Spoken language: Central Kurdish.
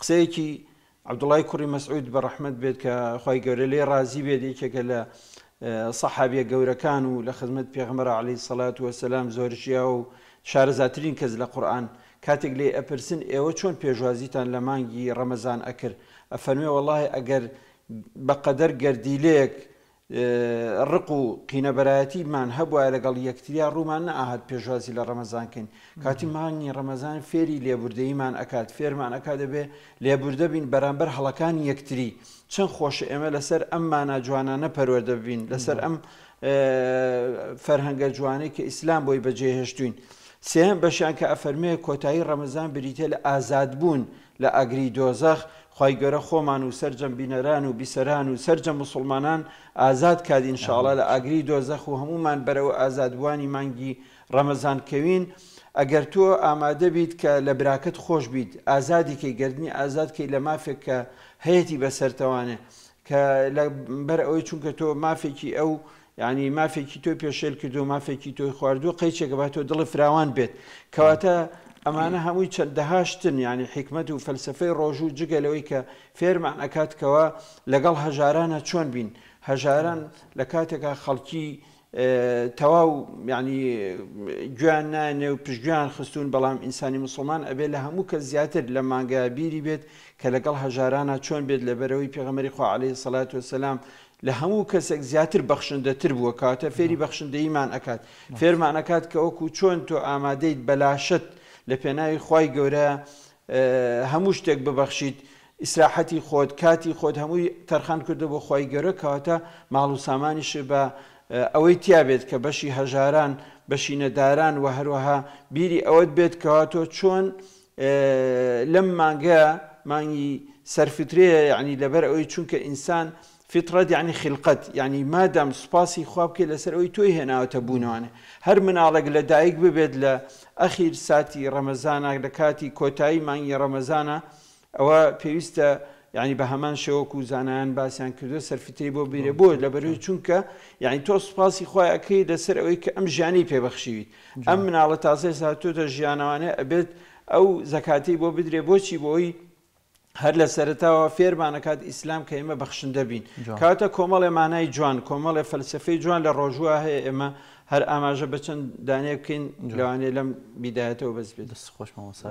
قسەیەکی عبدڵای کوڕی مەسعود بە ڕحمد بێت کە خی گەورە لێ رازی بێت یەکێکە لە سەحابە گەورەکان و لە خزمەت پێغمەرە علی سەلات وەسەسلام زۆرشیا و شارەزاترین کەس لە قورآن کاتێک لێ ئەپرسن ئێوە چۆن پێشوازیتان لە مانگی ڕەمەزان ئەکرد ئەفەنوێ وڵی ئەگەر بەقەدەر گردیلەیەک ڕق و قینەبەتیمان هەبووە لەگەڵ یەکتریا ڕوومان نەهات پێشوازی لە ڕەمەزانکەین کاتی مانگی ڕەمەزان فێری لێبوردەیمان ئەکات فێرمان ئەک دەبێ لێبوردە بین بەرامبەر هەڵەکان یەکتری چەند خۆش ئێمە لەسەر ئەم ماناجوانانە پەروەەردەبین لەسەر ئەم فەرهەنگە جوانەی کە ئیسلام بۆی بەجێهێشتوین سێم بەشیان کە ئەفەرمێ کۆتایی ڕەمەزان بریتێ لە ئازاد بوون لە ئەگری دۆزەخ خی گەرە خۆمان و سرجەم بینەران و بیسەران و سرجە مسلمانان ئازاد کادین شاڵە لە ئاگری دۆزەخ و هەمومان بەرەوە ئازادوانی مانگی ڕەمەزانکەوین ئەگەر تۆ ئامادە بیت کە لە براکت خۆش بیت ئازادیکەی گردنی ئازادکەی لە مافێک کە هەیەی بەسەرتەوانێ کە لەبەر ئەوەی چونکە تۆ مافێکی ئەو ینی مافێکی تۆی پێشێل کردو و مافێکی تۆی خواردو قەیچێکە بە تۆ دڵی فراوان بێت کەواتە ئەمانە هەمووی چەندەهاشتن ینی حکمت و فەلسفەی ڕۆژ و جگەلەوەی کە فێرمان ئەکاتکەوە لەگەڵ هەژارانە چۆن بین هەژاران لە کاتێکا خەڵکی تەواو ینی گویان نانێ و پشتگویان خستون بەڵام ئینسانی مسلمان ئەبێ لە هەموو کە زیاتر لە مانگابیری بێت کە لەگەڵ هەژارانە چۆن بێت لە بەرەوەی پێغەمەری خوا عليه سەلات وسلام لە هەموو کەسێک زیاتر بەخشندەتر بووە کاتە فێری بەخشندەیمان ئەکات فێرمان ئەکات کە ئەوکو چۆن تۆ ئامادەیت بەلاشت لە پێناوی خی گەورە هەموو شتێک ببەخشیت ئیسراحەتی خۆت کاتی خۆت هەمووی تەرخان کردە بۆ خی گەورە کەواتە ماڵ و سامانیش بە ئەوەی تیابێت کە بەشی هەژاران بەشینەداران و هەروەها بیری ئەوەت بێت کەوا تۆ چۆن لەم مانگەیە مانگی سەرفترەیە یعنی لەبەر ئەوەی چونکە ئینسان فترەت یعنی خلقەت یعنی مادام سوپاسی خواب بکەیت لەسەر ئەوی تۆی هێناوتە بوونوانە هەر مناڵێک لە دایک ببێت لە ئەخیر ساتی ڕەمەزانە لە کاتی کۆتایی مانگی ڕەمەزانە ئەوە پێویستە یعنی بە هەمان شێوەک و زانایان باسییان کردو سەرفتی بۆ بیرێ بۆ لە بەروی چونکە یعنی تۆ سوپاسی خۆی ئەەکەی لەسەر ئەوەی کە ئەم ژیانی پێبەخشیویت ئەم مناڵە تازای ساتۆتە ژیانەوانە ئەبێت ئەو زەکاتی بۆ بدرێ بۆچی بۆی هەر لە سەرتاوە فێرمانەکات ئیسلام کە ئێمە بەخشندە بین کاتە کۆمەڵێ مانای جوان کۆمەڵێ فەلسفەی جوان لە ڕۆژوە هەیە ئێمە هەر ئاماژە بەچەند دانێ بکەین جوانێ لەم بیدایەتەوە بەس بێت دەست خۆشمەوە سا.